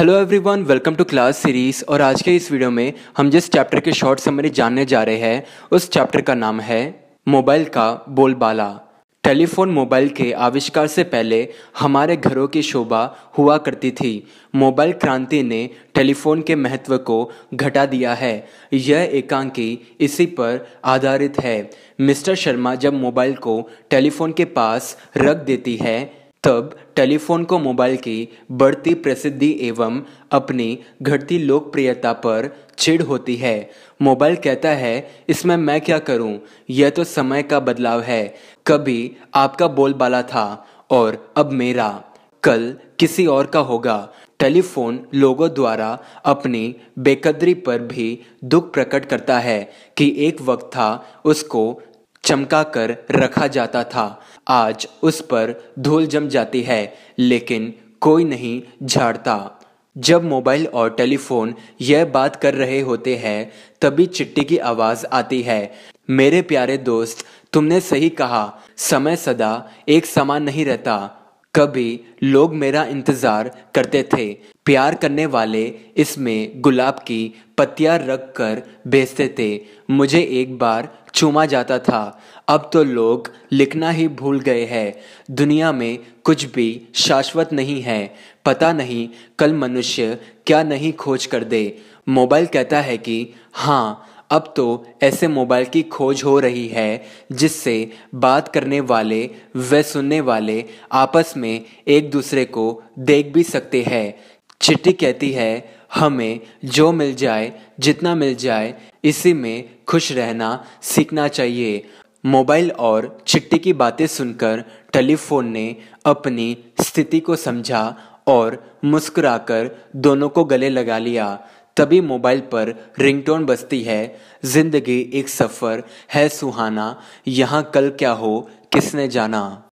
Hello everyone welcome to class series और आज के इस वीडियो में हम जिस चैप्टर के शॉर्ट समरी जानने जा रहे हैं उस चैप्टर का नाम है मोबाइल का बोलबाला टेलीफोन मोबाइल के आविष्कार से पहले हमारे घरों की शोभा हुआ करती थी मोबाइल क्रांति ने टेलीफोन के महत्व को घटा दिया है यह एकांकी इसी पर आधारित है मिस्टर शर्मा जब मोबाइल को टेलीफोन के पास रख देती है तब टेलीफोन को मोबाइल की बढ़ती प्रसिद्धि एवं अपनी घटती लोकप्रियता पर छिड़ होती है मोबाइल कहता है इसमें मैं क्या करूं? यह तो समय का बदलाव है कभी आपका बोलबाला था और अब मेरा कल किसी और का होगा टेलीफोन लोगों द्वारा अपनी बेकदरी पर भी दुख प्रकट करता है कि एक वक्त था उसको चमका कर रखा जाता था आज उस पर धूल जम जाती है लेकिन कोई नहीं झाड़ता जब मोबाइल और टेलीफोन यह बात कर रहे होते हैं तभी चिट्ठी की आवाज आती है मेरे प्यारे दोस्त तुमने सही कहा समय सदा एक समान नहीं रहता कभी लोग मेरा इंतज़ार करते थे प्यार करने वाले इसमें गुलाब की पत्तियां रख कर भेजते थे मुझे एक बार चूमा जाता था अब तो लोग लिखना ही भूल गए हैं दुनिया में कुछ भी शाश्वत नहीं है पता नहीं कल मनुष्य क्या नहीं खोज कर दे मोबाइल कहता है कि हाँ अब तो ऐसे मोबाइल की खोज हो रही है जिससे बात करने वाले व सुनने वाले आपस में एक दूसरे को देख भी सकते हैं चिट्ठी कहती है हमें जो मिल जाए जितना मिल जाए इसी में खुश रहना सीखना चाहिए मोबाइल और चिट्ठी की बातें सुनकर टेलीफोन ने अपनी स्थिति को समझा और मुस्कुराकर दोनों को गले लगा लिया तभी मोबाइल पर रिंगटोन बजती है जिंदगी एक सफ़र है सुहाना यहाँ कल क्या हो किसने जाना